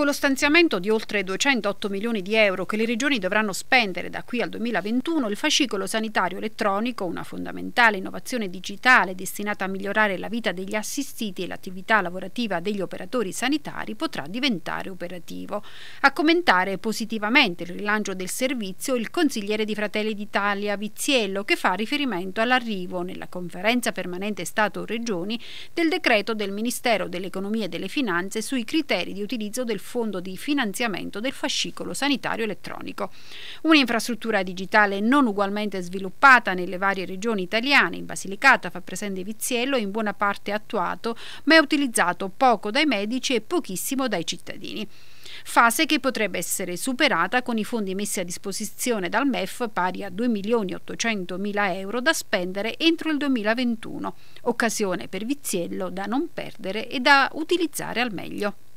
Con lo stanziamento di oltre 208 milioni di euro che le regioni dovranno spendere da qui al 2021, il fascicolo sanitario elettronico, una fondamentale innovazione digitale destinata a migliorare la vita degli assistiti e l'attività lavorativa degli operatori sanitari, potrà diventare operativo. A commentare positivamente il rilancio del servizio il consigliere di Fratelli d'Italia Viziello che fa riferimento all'arrivo nella conferenza permanente Stato-Regioni del decreto del Ministero dell'Economia e delle Finanze sui criteri di utilizzo del fondo di finanziamento del fascicolo sanitario elettronico. Un'infrastruttura digitale non ugualmente sviluppata nelle varie regioni italiane, in Basilicata fa presente Viziello, in buona parte attuato, ma è utilizzato poco dai medici e pochissimo dai cittadini fase che potrebbe essere superata con i fondi messi a disposizione dal MEF pari a 2 milioni 800 mila euro da spendere entro il 2021, occasione per Viziello da non perdere e da utilizzare al meglio.